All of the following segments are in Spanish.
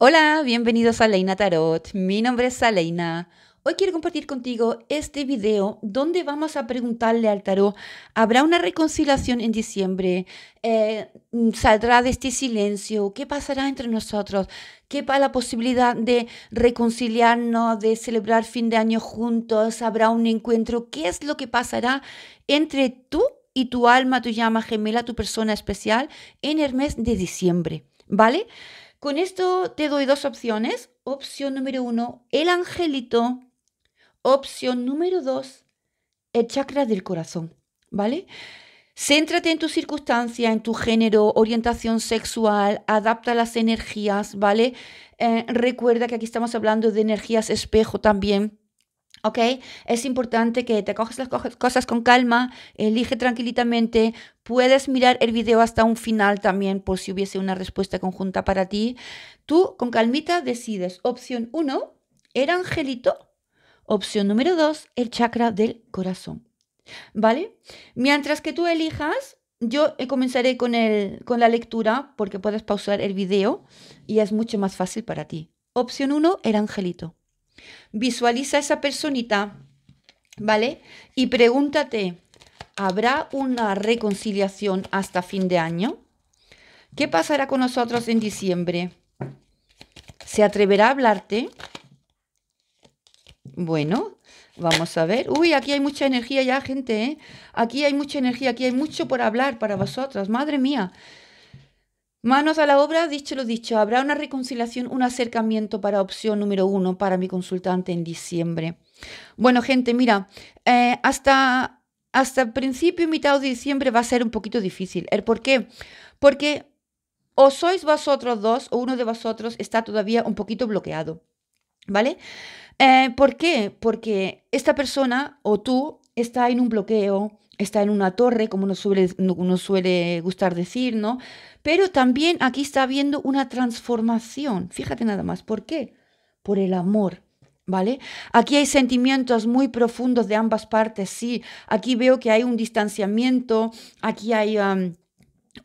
Hola, bienvenidos a Leina Tarot. Mi nombre es Aleina. Hoy quiero compartir contigo este video donde vamos a preguntarle al tarot, ¿habrá una reconciliación en diciembre? Eh, ¿Saldrá de este silencio? ¿Qué pasará entre nosotros? ¿Qué para la posibilidad de reconciliarnos, de celebrar fin de año juntos? ¿Habrá un encuentro? ¿Qué es lo que pasará entre tú y tu alma, tu llama gemela, tu persona especial en el mes de diciembre? ¿Vale? Con esto te doy dos opciones. Opción número uno, el angelito. Opción número dos, el chakra del corazón. ¿Vale? Céntrate en tu circunstancia, en tu género, orientación sexual, adapta las energías, ¿vale? Eh, recuerda que aquí estamos hablando de energías espejo también. ¿Ok? Es importante que te coges las cosas con calma, elige tranquilamente, puedes mirar el video hasta un final también por si hubiese una respuesta conjunta para ti. Tú con calmita decides opción 1, el angelito, opción número 2, el chakra del corazón. ¿Vale? Mientras que tú elijas, yo eh, comenzaré con, con la lectura porque puedes pausar el video y es mucho más fácil para ti. Opción 1, el angelito. Visualiza esa personita, ¿vale? Y pregúntate, ¿habrá una reconciliación hasta fin de año? ¿Qué pasará con nosotros en diciembre? ¿Se atreverá a hablarte? Bueno, vamos a ver. Uy, aquí hay mucha energía ya, gente, ¿eh? Aquí hay mucha energía, aquí hay mucho por hablar para vosotras, Madre mía. Manos a la obra, dicho lo dicho, habrá una reconciliación, un acercamiento para opción número uno para mi consultante en diciembre. Bueno, gente, mira, eh, hasta, hasta principio mitad de diciembre va a ser un poquito difícil. ¿El por qué? Porque o sois vosotros dos o uno de vosotros está todavía un poquito bloqueado. ¿Vale? Eh, ¿Por qué? Porque esta persona o tú está en un bloqueo, está en una torre, como nos suele, suele gustar decir, ¿no? Pero también aquí está viendo una transformación, fíjate nada más, ¿por qué? Por el amor. ¿Vale? Aquí hay sentimientos muy profundos de ambas partes, sí. Aquí veo que hay un distanciamiento, aquí hay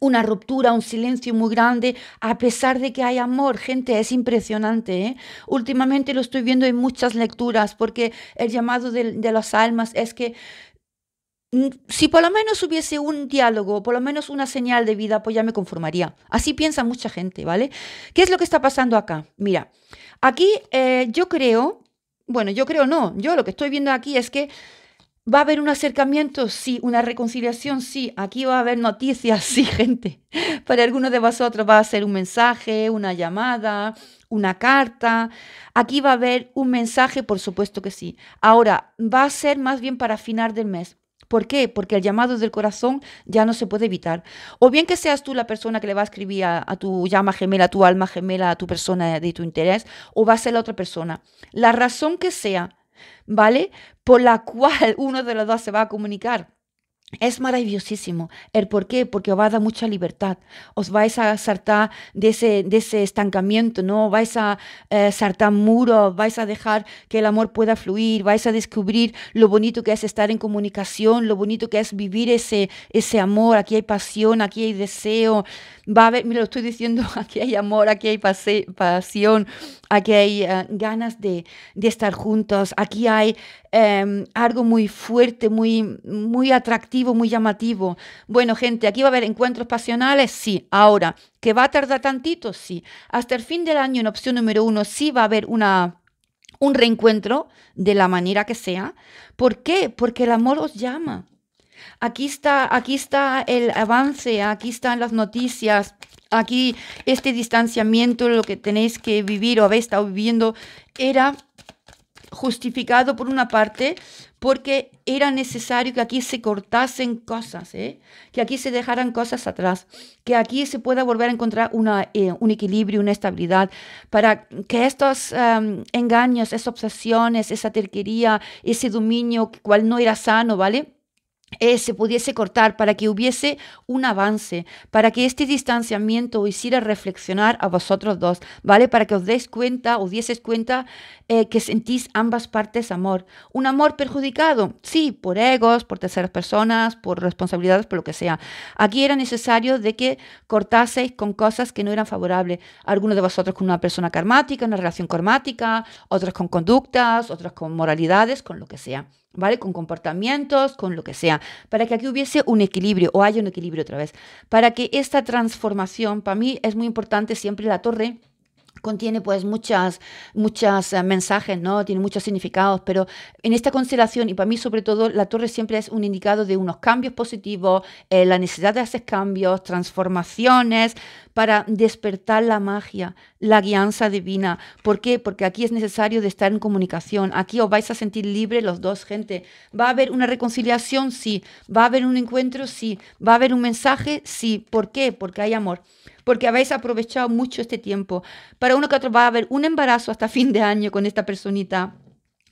una ruptura, un silencio muy grande, a pesar de que hay amor, gente, es impresionante. ¿eh? Últimamente lo estoy viendo en muchas lecturas, porque el llamado de, de, las almas es que Mm, si por lo menos hubiese un diálogo, por lo menos una señal de vida, pues ya me conformaría. Así piensa mucha gente, ¿vale? ¿Qué es lo que está pasando acá? Mira, aquí eh, yo creo, bueno, yo creo no, yo lo que estoy viendo aquí es que va a haber un acercamiento, sí, una reconciliación, sí, aquí va a haber noticias, sí, gente. Para algunos de vosotros va a ser un mensaje, una llamada, una carta. Aquí va a haber un mensaje, por supuesto que sí. Ahora, va a ser más bien para final del mes. ¿Por qué? Porque el llamado del corazón ya no se puede evitar. O bien que seas tú la persona que le va a escribir a, tu llama gemela, a tu alma gemela, a tu persona de tu interés, o va a ser la otra persona. La razón que sea, ¿vale? Por la cual uno de los dos se va a comunicar es maravillosísimo. ¿El por qué? Porque os va a dar mucha libertad. Os vais a saltar de ese, de ese estancamiento, ¿no? Vais a eh, saltar muros, vais a dejar que el amor pueda fluir, vais a descubrir lo bonito que es estar en comunicación, lo bonito que es vivir ese, ese amor. Aquí hay pasión, aquí hay deseo. Va a haber, mira, lo estoy diciendo, aquí hay amor, aquí hay pasión, aquí hay eh, ganas de, de estar juntos, aquí hay Em, algo muy fuerte, muy, muy atractivo, muy llamativo. Bueno, gente, aquí va a haber encuentros pasionales, sí. Ahora, ¿que va a tardar tantito? Sí. Hasta el fin del año, en opción número uno, sí va a haber una un reencuentro de la manera que sea. ¿Por qué? Porque el amor os llama. Aquí está, aquí está el avance, aquí están las noticias, aquí este distanciamiento, lo que tenéis que vivir o habéis estado viviendo, era justificado por una parte porque era necesario que aquí se cortasen cosas, ¿eh? que aquí se dejaran cosas atrás, que aquí se pueda volver a encontrar una, eh, un equilibrio, una estabilidad, para que estos engaños, esas obsesiones, esa terquería, ese dominio, cual no era sano, ¿vale? Eh, se pudiese cortar, para que hubiese un avance, para que este distanciamiento hiciera reflexionar a vosotros dos, ¿vale? Para que os des cuenta, os dieseis cuenta eh, que sentís ambas partes amor. Un amor perjudicado, sí, por egos, por terceras personas, por responsabilidades, por lo que sea. Aquí era necesario de que cortaseis con cosas que no eran favorables. Algunos de vosotros con una persona karmática, una relación karmática, otros con conductas, otros con moralidades, con lo que sea. ¿vale? Con comportamientos, con lo que sea, para que aquí hubiese un equilibrio o haya un equilibrio otra vez, para que esta transformación, para mí es muy importante siempre la torre contiene pues muchas, muchas eh, mensajes, ¿no? Tiene muchos significados, pero en esta constelación, y para mí sobre todo, la torre siempre es un indicado de unos cambios positivos, eh, la necesidad de hacer cambios, transformaciones, para despertar la magia, la guianza divina. ¿Por qué? Porque aquí es necesario de estar en comunicación. Aquí os vais a sentir libres los dos, gente. ¿Va a haber una reconciliación? Sí. ¿Va a haber un encuentro? Sí. ¿Va a haber un mensaje? Sí. ¿Por qué? Porque hay amor porque habéis aprovechado mucho este tiempo. Para uno que otro va a haber un embarazo hasta fin de año con esta personita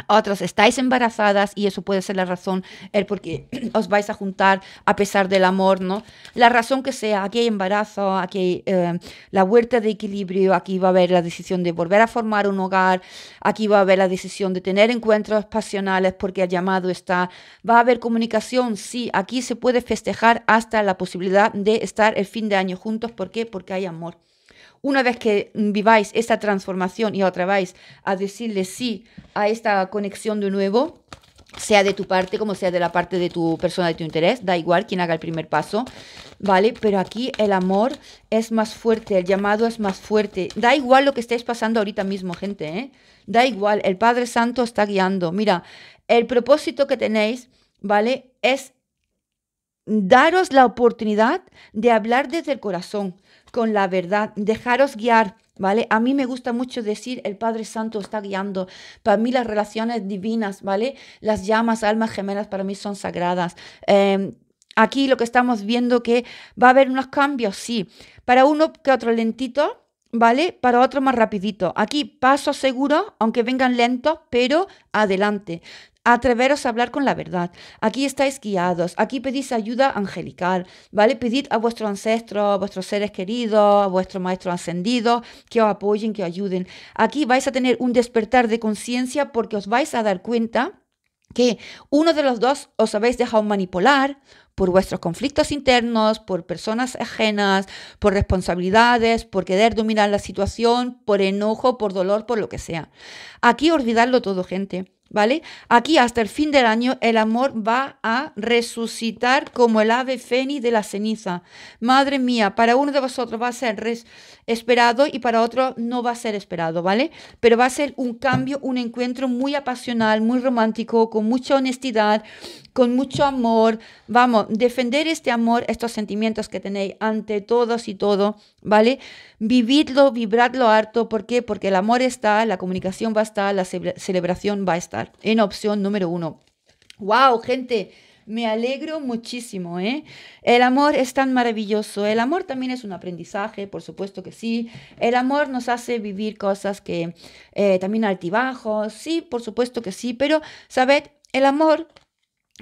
otras, estáis embarazadas y eso puede ser la razón, el por os vais a juntar a pesar del amor, ¿no? La razón que sea, aquí hay embarazo, aquí hay eh, la vuelta de equilibrio, aquí va a haber la decisión de volver a formar un hogar, aquí va a haber la decisión de tener encuentros pasionales porque el llamado está, va a haber comunicación, sí, aquí se puede festejar hasta la posibilidad de estar el fin de año juntos, ¿por qué? Porque hay amor. Una vez que viváis esta transformación y otra vez a decirle sí a esta conexión de nuevo, sea de tu parte como sea de la parte de tu persona de tu interés, da igual quien haga el primer paso, ¿vale? Pero aquí el amor es más fuerte, el llamado es más fuerte. Da igual lo que estéis pasando ahorita mismo, gente, ¿eh? Da igual, el Padre Santo está guiando. Mira, el propósito que tenéis, ¿vale? Es Daros la oportunidad de hablar desde el corazón, con la verdad, dejaros guiar, ¿vale? A mí me gusta mucho decir el Padre Santo está guiando. Para mí las relaciones divinas, ¿vale? Las llamas, almas gemelas para mí son sagradas. Em, aquí lo que estamos viendo que va a haber unos cambios, sí. Para uno que otro lentito, ¿vale? Para otro más rapidito. Aquí paso seguro aunque vengan lentos, pero adelante. Atreveros a hablar con la verdad. Aquí estáis guiados, aquí pedís ayuda angelical, ¿vale? Pedid a vuestro ancestro, a vuestros seres queridos, a vuestro maestro ascendido que os apoyen, que os ayuden. Aquí vais a tener un despertar de conciencia porque os vais a dar cuenta que uno de los dos os habéis dejado manipular por vuestros conflictos internos, por personas ajenas, por responsabilidades, por querer dominar la situación, por enojo, por dolor, por lo que sea. Aquí olvidarlo todo, gente. ¿vale? Aquí hasta el fin del año el amor va a resucitar como el ave fénix de la ceniza. Madre mía, para uno de vosotros va a ser esperado y para otro no va a ser esperado, ¿vale? Pero va a ser un cambio, un encuentro muy apasional, muy romántico, con mucha honestidad, con mucho amor. Vamos, defender este amor, estos sentimientos que tenéis ante todos y todo, ¿vale? Vividlo, vibradlo harto, ¿por qué? Porque el amor está, la comunicación va a estar, la celebración va a estar en opción número uno. ¡Wow, gente! Me alegro muchísimo, ¿eh? El amor es tan maravilloso. El amor también es un aprendizaje, por supuesto que sí. El amor nos hace vivir cosas que eh, también altibajos, sí, por supuesto que sí. Pero, ¿sabed? El amor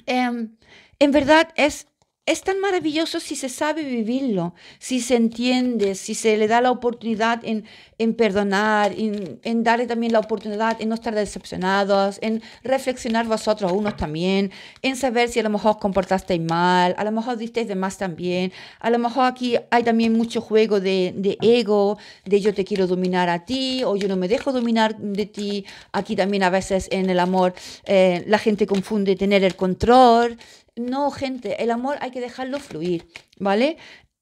em, en verdad es es tan maravilloso si se sabe vivirlo, si se entiende, si se le da la oportunidad en, en perdonar, en, darle también la oportunidad en no estar decepcionados, en reflexionar vosotros unos también, en saber si a lo mejor os comportasteis mal, a lo mejor disteis de más también, a lo mejor aquí hay también mucho juego de, de ego, de yo te quiero dominar a ti o yo no me dejo dominar de ti. Aquí también a veces en el amor eh, la gente confunde tener el control, no, gente, el amor hay que dejarlo fluir, ¿vale?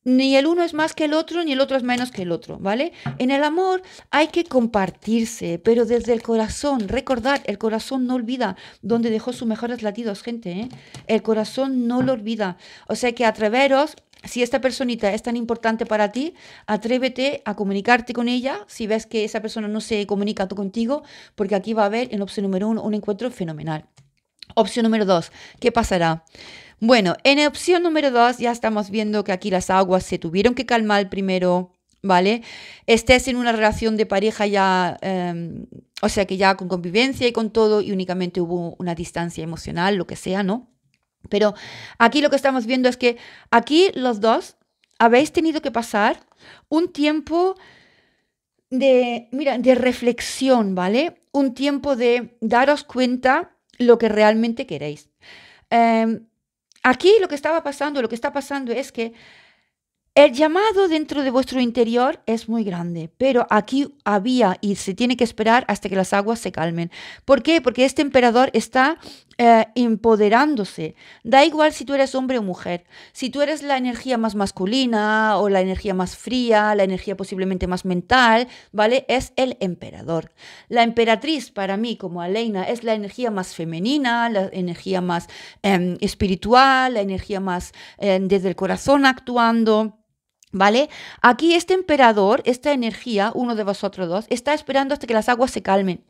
Ni el uno es más que el otro, ni el otro es menos que el otro, ¿vale? En el amor hay que compartirse, pero desde el corazón, recordar, el corazón no olvida donde dejó sus mejores latidos, gente, ¿eh? El corazón no lo olvida. O sea que atreveros, si esta personita es tan importante para ti, atrévete a comunicarte con ella. Si ves que esa persona no se comunica contigo, porque aquí va a haber en opción número uno un encuentro fenomenal. Opción número dos, ¿qué pasará? Bueno, en opción número dos ya estamos viendo que aquí las aguas se tuvieron que calmar primero, ¿vale? Estés en una relación de pareja ya, em, o sea que ya con convivencia y con todo y únicamente hubo una distancia emocional, lo que sea, ¿no? Pero aquí lo que estamos viendo es que aquí los dos habéis tenido que pasar un tiempo de, mira, de reflexión, ¿vale? Un tiempo de daros cuenta lo que realmente queréis. Em, aquí lo que estaba pasando, lo que está pasando es que el llamado dentro de vuestro interior es muy grande, pero aquí había y se tiene que esperar hasta que las aguas se calmen. ¿Por qué? Porque este emperador está eh, empoderándose. Da igual si tú eres hombre o mujer, si tú eres la energía más masculina o la energía más fría, la energía posiblemente más mental, ¿vale? Es el emperador. La emperatriz para mí como Aleina es la energía más femenina, la energía más em, espiritual, la energía más em, desde el corazón actuando. ¿Vale? Aquí este emperador, esta energía, uno de vosotros dos, está esperando hasta que las aguas se calmen,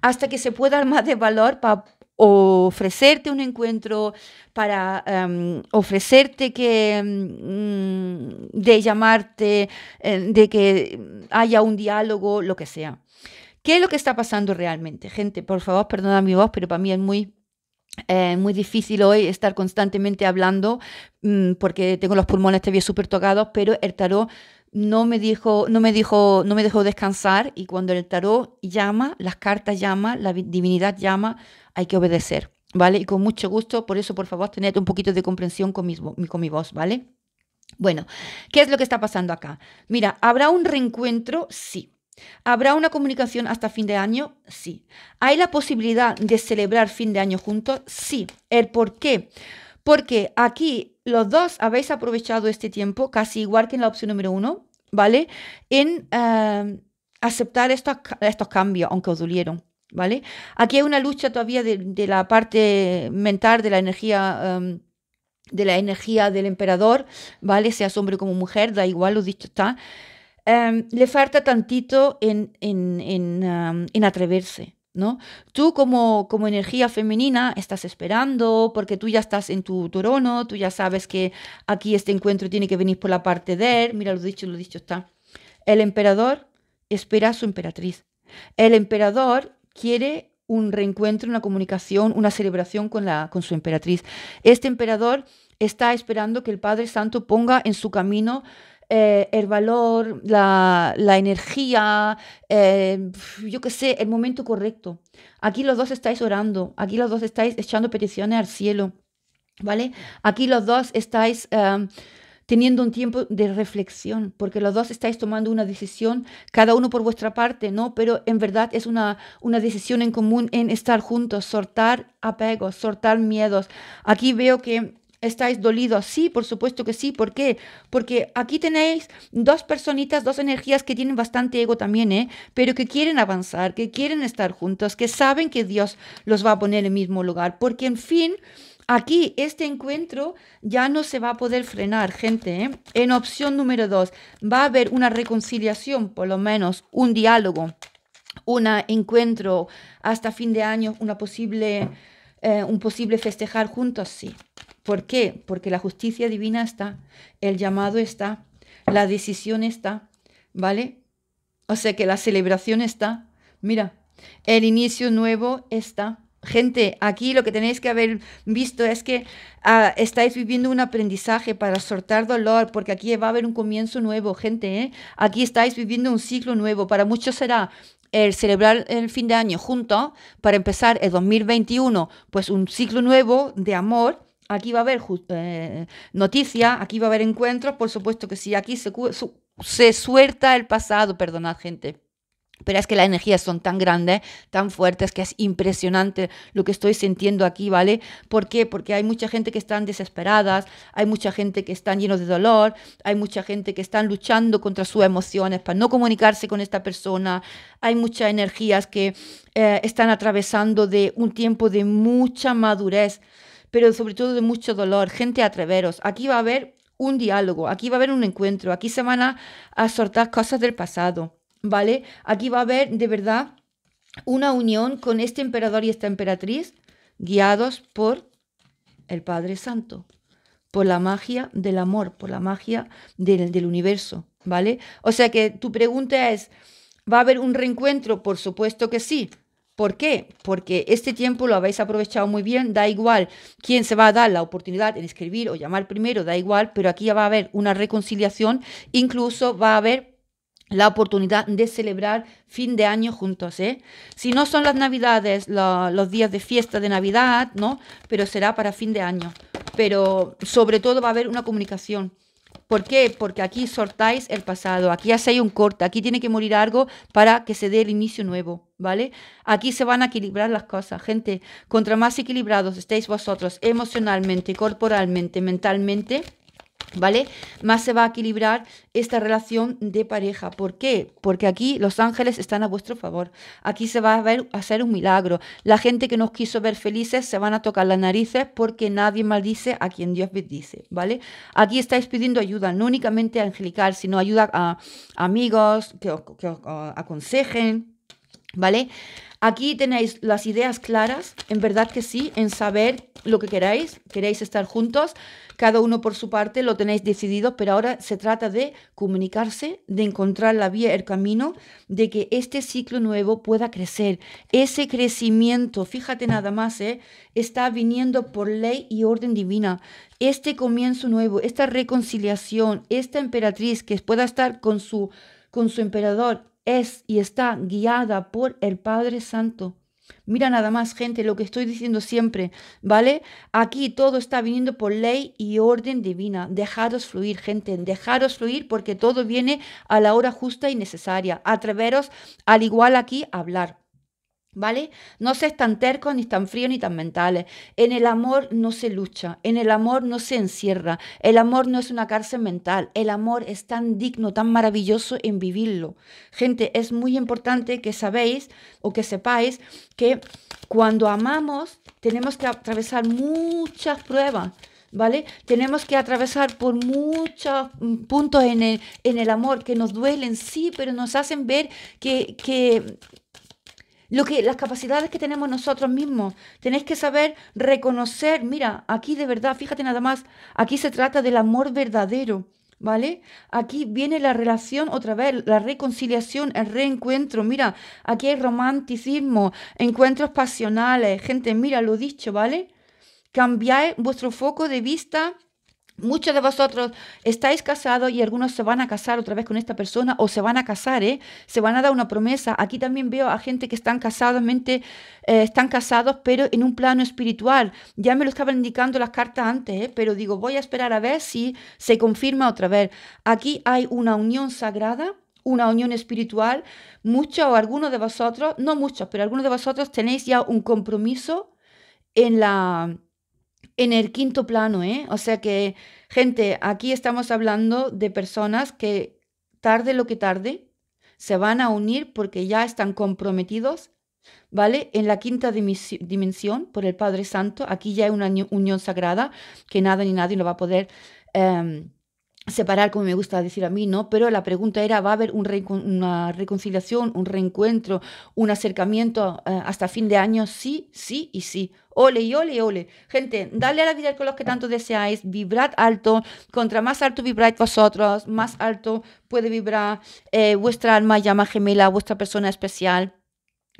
hasta que se pueda armar de valor para ofrecerte un encuentro, para em, ofrecerte que, em, mm, de llamarte, eh, de que haya un diálogo, lo que sea. ¿Qué es lo que está pasando realmente? Gente, por favor, perdona mi voz, pero para mí es muy eh, muy difícil hoy estar constantemente hablando mm, porque tengo los pulmones también súper tocados, pero el tarot no me dijo, no me dijo, no me dejó descansar y cuando el tarot llama, las cartas llama, la divinidad llama, hay que obedecer, ¿vale? Y con mucho gusto, por eso por favor tened un poquito de comprensión con mi, con mi voz, ¿vale? Bueno, ¿qué es lo que está pasando acá? Mira, ¿habrá un reencuentro? Sí. ¿Habrá una comunicación hasta fin de año? Sí. ¿Hay la posibilidad de celebrar fin de año juntos? Sí. ¿El por qué? Porque aquí los dos habéis aprovechado este tiempo, casi igual que en la opción número uno, ¿vale? En eh, aceptar estos, estos cambios, aunque os dolieron. ¿Vale? Aquí hay una lucha todavía de, la parte mental, de la energía em, de la energía del emperador, ¿vale? Seas hombre como mujer, da igual, lo dicho está. Em, le falta tantito en em, atreverse, Tú como, como energía femenina estás esperando porque tú ya estás en tu trono, tú ya sabes que aquí este encuentro tiene que venir por la parte de él, mira lo dicho, lo dicho está. El emperador espera a su emperatriz. El emperador quiere un reencuentro, una comunicación, una celebración con, la, con su emperatriz. Este emperador está esperando que el Padre Santo ponga en su camino eh, el valor, la, energía, eh, yo qué sé, el momento correcto. Aquí los dos estáis orando, aquí los dos estáis echando peticiones al cielo, ¿vale? Aquí los dos estáis... Em, teniendo un tiempo de reflexión, porque los dos estáis tomando una decisión, cada uno por vuestra parte, ¿no? Pero en verdad es una, una decisión en común en estar juntos, sortar apegos, sortar miedos. Aquí veo que ¿Estáis dolidos? Sí, por supuesto que sí. ¿Por qué? Porque aquí tenéis dos personitas, dos energías que tienen bastante ego también, ¿eh? Pero que quieren avanzar, que quieren estar juntos, que saben que Dios los va a poner en el mismo lugar. Porque, en fin, aquí este encuentro ya no se va a poder frenar, gente. ¿eh? En opción número dos, va a haber una reconciliación, por lo menos un diálogo, un encuentro hasta fin de año, una posible eh, un posible festejar juntos, sí. ¿Por qué? Porque la justicia divina está, el llamado está, la decisión está, ¿vale? O sea que la celebración está, mira, el inicio nuevo está. Gente, aquí lo que tenéis que haber visto es que ah, estáis viviendo un aprendizaje para soltar dolor, porque aquí va a haber un comienzo nuevo, gente. ¿eh? Aquí estáis viviendo un ciclo nuevo. Para muchos será el celebrar el fin de año juntos para empezar el 2021, pues un ciclo nuevo de amor. Aquí va a haber eh, noticia noticias, aquí va a haber encuentros, por supuesto que si aquí se, se suelta el pasado, perdonad gente. Pero es que las energías son tan grandes, tan fuertes, que es impresionante lo que estoy sintiendo aquí, ¿vale? ¿Por qué? Porque hay mucha gente que están desesperadas, hay mucha gente que están llenos de dolor, hay mucha gente que están luchando contra sus emociones para no comunicarse con esta persona, hay muchas energías que eh, están atravesando de un tiempo de mucha madurez, pero sobre todo de mucho dolor. Gente, atreveros. Aquí va a haber un diálogo, aquí va a haber un encuentro, aquí se van a, a soltar cosas del pasado ¿vale? Aquí va a haber de verdad una unión con este emperador y esta emperatriz, guiados por el Padre Santo, por la magia del amor, por la magia del, universo, ¿vale? O sea que tu pregunta es, ¿va a haber un reencuentro? Por supuesto que sí, ¿Por qué? Porque este tiempo lo habéis aprovechado muy bien, da igual quién se va a dar la oportunidad de escribir o llamar primero, da igual, pero aquí ya va a haber una reconciliación, incluso va a haber la oportunidad de celebrar fin de año juntos. ¿eh? Si no son las navidades, los días de fiesta de Navidad, ¿no? Pero será para fin de año. Pero sobre todo va a haber una comunicación. ¿Por qué? Porque aquí sortáis el pasado, aquí hacéis un corte, aquí tiene que morir algo para que se dé el inicio nuevo, ¿vale? Aquí se van a equilibrar las cosas, gente. Contra más equilibrados estéis vosotros emocionalmente, corporalmente, mentalmente, ¿Vale? Más se va a equilibrar esta relación de pareja. ¿Por qué? Porque aquí los ángeles están a vuestro favor. Aquí se va a ver hacer un milagro. La gente que nos quiso ver felices se van a tocar las narices porque nadie maldice a quien Dios bendice. ¿Vale? Aquí estáis pidiendo ayuda, no únicamente a angelical, sino ayuda a amigos que que os aconsejen. ¿Vale? Aquí tenéis las ideas claras, en verdad que sí, en saber lo que queráis, queréis estar juntos, cada uno por su parte lo tenéis decidido, pero ahora se trata de comunicarse, de encontrar la vía, el camino, de que este ciclo nuevo pueda crecer. Ese crecimiento, fíjate nada más, ¿eh? está viniendo por ley y orden divina. Este comienzo nuevo, esta reconciliación, esta emperatriz que pueda estar con su, con su emperador es y está guiada por el Padre Santo. Mira nada más, gente, lo que estoy diciendo siempre, ¿vale? Aquí todo está viniendo por ley y orden divina. Dejaros fluir, gente, dejaros fluir porque todo viene a la hora justa y necesaria. Atreveros, al igual aquí, a hablar. ¿Vale? No seas tan terco, ni tan frío, ni tan mentales. En el amor no se lucha, en el amor no se encierra, el amor no es una cárcel mental, el amor es tan digno, tan maravilloso en vivirlo. Gente, es muy importante que sabéis o que sepáis que cuando amamos tenemos que atravesar muchas pruebas. ¿Vale? Tenemos que atravesar por muchos mm, puntos en el, en el amor que nos duelen, sí, pero nos hacen ver que, que que, las capacidades que tenemos nosotros mismos. Tenéis que saber reconocer, mira, aquí de verdad, fíjate nada más, aquí se trata del amor verdadero. ¿Vale? Aquí viene la relación otra vez, la reconciliación, el reencuentro. Mira, aquí hay romanticismo, encuentros pasionales. Gente, mira, lo dicho, ¿vale? Cambiáis vuestro foco de vista Muchos de vosotros estáis casados y algunos se van a casar otra vez con esta persona o se van a casar, ¿eh? se van a dar una promesa. Aquí también veo a gente que están casados, eh, están casados, pero en un plano espiritual. Ya me lo estaban indicando las cartas antes, ¿eh? pero digo, voy a esperar a ver si se confirma otra vez. Aquí hay una unión sagrada, una unión espiritual. Muchos o algunos de vosotros, no muchos, pero algunos de vosotros tenéis ya un compromiso en la en el quinto plano, ¿eh? O sea que, gente, aquí estamos hablando de personas que tarde lo que tarde se van a unir porque ya están comprometidos, ¿vale? En la quinta dimensión por el Padre Santo, aquí ya hay una unión sagrada que nada ni nadie lo va a poder... Em, separar, como me gusta decir a mí, ¿no? Pero la pregunta era, ¿va a haber una reconciliación, un reencuentro, un acercamiento eh, hasta fin de año? Sí, sí y sí. Ole y ole y ole. Gente, dale a la vida con los que tanto deseáis, vibrad alto, contra más alto vibráis vosotros, más alto puede vibrar eh, vuestra alma, llama gemela, vuestra persona especial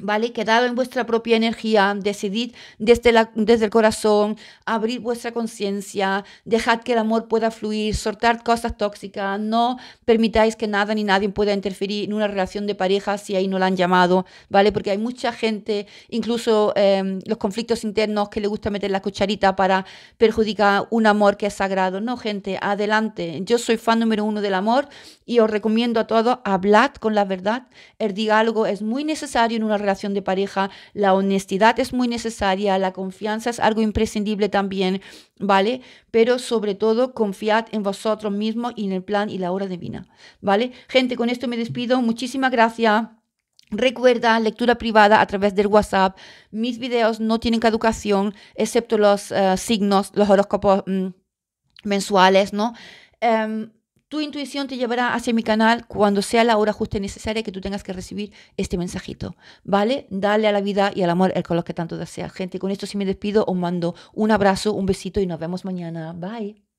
¿Vale? Quedado en vuestra propia energía, decidid desde, la, desde el corazón, abrid vuestra conciencia, dejad que el amor pueda fluir, soltad cosas tóxicas, no permitáis que nada ni nadie pueda interferir en una relación de pareja si ahí no la han llamado, ¿vale? Porque hay mucha gente, incluso em, los conflictos internos, que le gusta meter la cucharita para perjudicar un amor que es sagrado. No, gente, adelante. Yo soy fan número uno del amor y os recomiendo a todos, hablad con la verdad. El diálogo es muy necesario en una relación de pareja, la honestidad es muy necesaria, la confianza es algo imprescindible también, ¿vale? Pero sobre todo confiad en vosotros mismos y en el plan y la hora divina, ¿vale? Gente, con esto me despido. Muchísimas gracias. Recuerda, lectura privada a través del WhatsApp. Mis videos no tienen caducación, excepto los eh, signos, los horóscopos mm, mensuales, ¿no? Em, tu intuición te llevará hacia mi canal cuando sea la hora justa y necesaria que tú tengas que recibir este mensajito, ¿vale? Dale a la vida y al amor el color que tanto deseas. Gente, con esto sí me despido, os mando un abrazo, un besito y nos vemos mañana. Bye.